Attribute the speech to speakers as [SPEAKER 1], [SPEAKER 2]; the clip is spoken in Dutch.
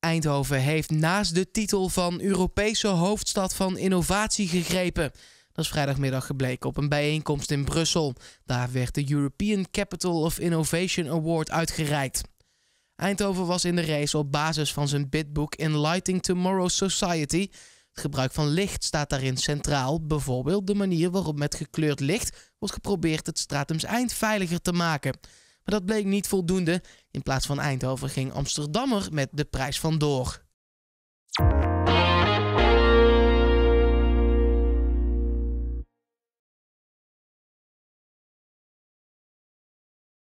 [SPEAKER 1] Eindhoven heeft naast de titel van Europese hoofdstad van innovatie gegrepen. Dat is vrijdagmiddag gebleken op een bijeenkomst in Brussel. Daar werd de European Capital of Innovation Award uitgereikt. Eindhoven was in de race op basis van zijn bidboek Lighting Tomorrow Society. Het gebruik van licht staat daarin centraal, bijvoorbeeld de manier waarop met gekleurd licht wordt geprobeerd het stratumseind veiliger te maken. Maar dat bleek niet voldoende. In plaats van Eindhoven ging Amsterdammer met de prijs vandoor.